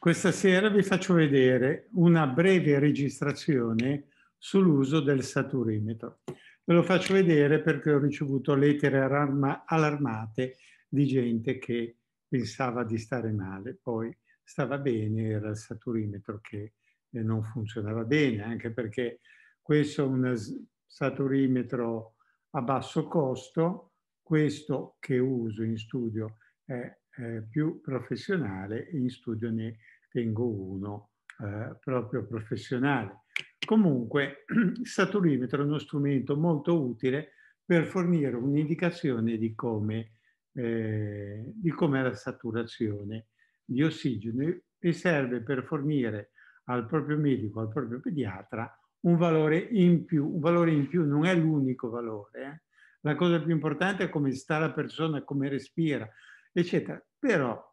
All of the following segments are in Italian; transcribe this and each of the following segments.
Questa sera vi faccio vedere una breve registrazione sull'uso del saturimetro. Ve lo faccio vedere perché ho ricevuto lettere allarmate di gente che pensava di stare male, poi stava bene, era il saturimetro che eh, non funzionava bene, anche perché questo è un saturimetro a basso costo, questo che uso in studio è eh, più professionale in studio ne tengo uno eh, proprio professionale. Comunque il saturimetro è uno strumento molto utile per fornire un'indicazione di, eh, di come è la saturazione di ossigeno e serve per fornire al proprio medico, al proprio pediatra, un valore in più. Un valore in più non è l'unico valore. Eh? La cosa più importante è come sta la persona, come respira, eccetera. Però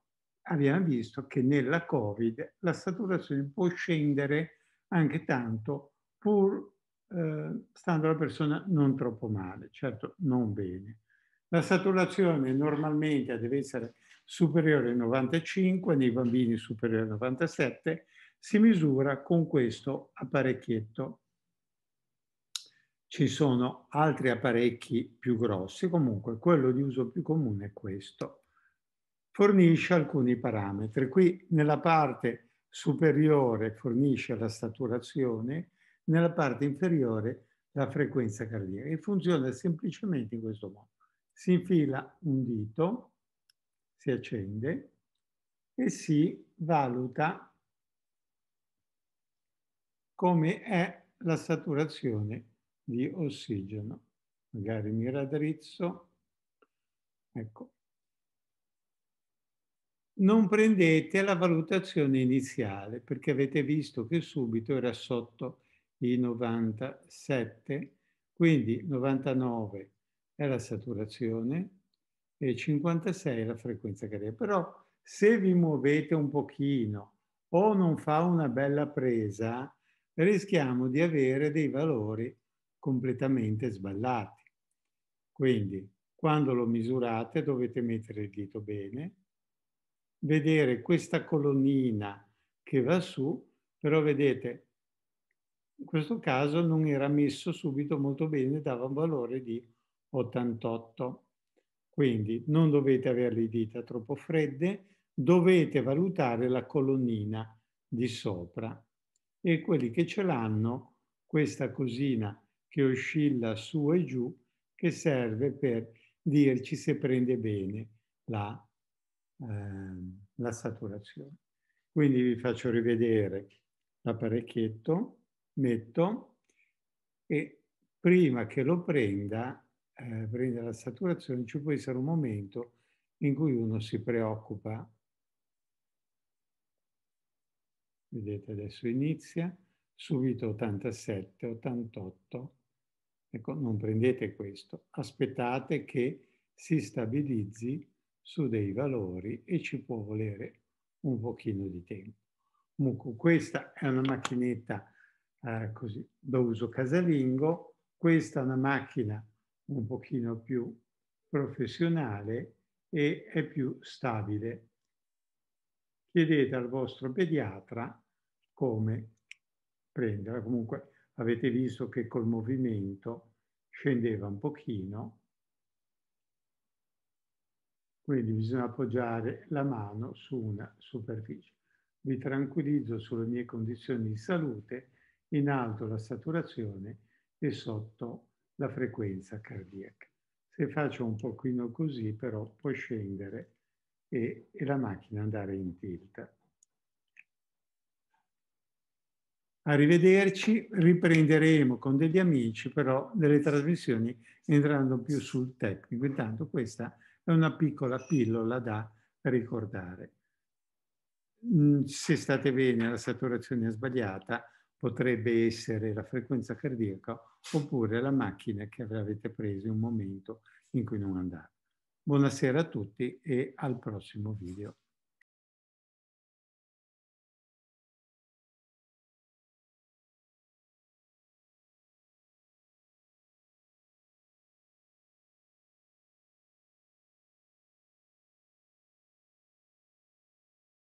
abbiamo visto che nella Covid la saturazione può scendere anche tanto pur eh, stando la persona non troppo male, certo non bene. La saturazione normalmente deve essere superiore ai 95, nei bambini superiore ai 97, si misura con questo apparecchietto. Ci sono altri apparecchi più grossi, comunque quello di uso più comune è questo fornisce alcuni parametri. Qui nella parte superiore fornisce la saturazione, nella parte inferiore la frequenza cardiaca e funziona semplicemente in questo modo. Si infila un dito, si accende e si valuta come è la saturazione di ossigeno. Magari mi raddrizzo. Ecco, non prendete la valutazione iniziale perché avete visto che subito era sotto i 97, quindi 99 è la saturazione e 56 è la frequenza cardiaca. Però se vi muovete un pochino o non fa una bella presa, rischiamo di avere dei valori completamente sballati. Quindi quando lo misurate dovete mettere il dito bene, vedere questa colonnina che va su, però vedete, in questo caso non era messo subito molto bene, dava un valore di 88. Quindi non dovete avere le dita troppo fredde, dovete valutare la colonnina di sopra. E quelli che ce l'hanno, questa cosina che oscilla su e giù, che serve per dirci se prende bene la Ehm, la saturazione. Quindi vi faccio rivedere l'apparecchietto, metto e prima che lo prenda, eh, prenda la saturazione, ci può essere un momento in cui uno si preoccupa. Vedete adesso inizia, subito 87, 88. Ecco, non prendete questo, aspettate che si stabilizzi su dei valori e ci può volere un pochino di tempo. Comunque questa è una macchinetta eh, così, da uso casalingo, questa è una macchina un pochino più professionale e è più stabile. Chiedete al vostro pediatra come prenderla. Comunque avete visto che col movimento scendeva un pochino quindi bisogna appoggiare la mano su una superficie. Mi tranquillizzo sulle mie condizioni di salute, in alto la saturazione e sotto la frequenza cardiaca. Se faccio un pochino così, però, può scendere e, e la macchina andare in tilt. Arrivederci, riprenderemo con degli amici però delle trasmissioni entrando più sul tecnico. Intanto questa è è una piccola pillola da ricordare. Mm, se state bene, la saturazione è sbagliata, potrebbe essere la frequenza cardiaca oppure la macchina che avete preso in un momento in cui non andate. Buonasera a tutti e al prossimo video.